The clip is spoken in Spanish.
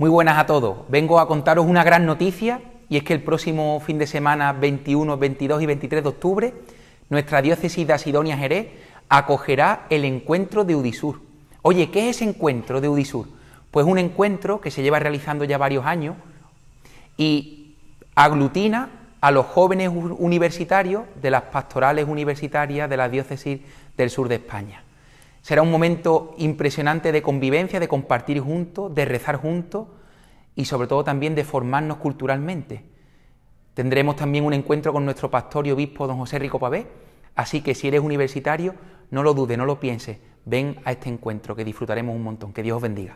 Muy buenas a todos. Vengo a contaros una gran noticia y es que el próximo fin de semana 21, 22 y 23 de octubre nuestra diócesis de Asidonia Jerez acogerá el encuentro de Udisur. Oye, ¿qué es ese encuentro de Udisur? Pues un encuentro que se lleva realizando ya varios años y aglutina a los jóvenes universitarios de las pastorales universitarias de la diócesis del sur de España. Será un momento impresionante de convivencia, de compartir juntos, de rezar juntos y sobre todo también de formarnos culturalmente. Tendremos también un encuentro con nuestro pastor y obispo don José Rico Pavé, así que si eres universitario, no lo dudes, no lo pienses, ven a este encuentro que disfrutaremos un montón. Que Dios os bendiga.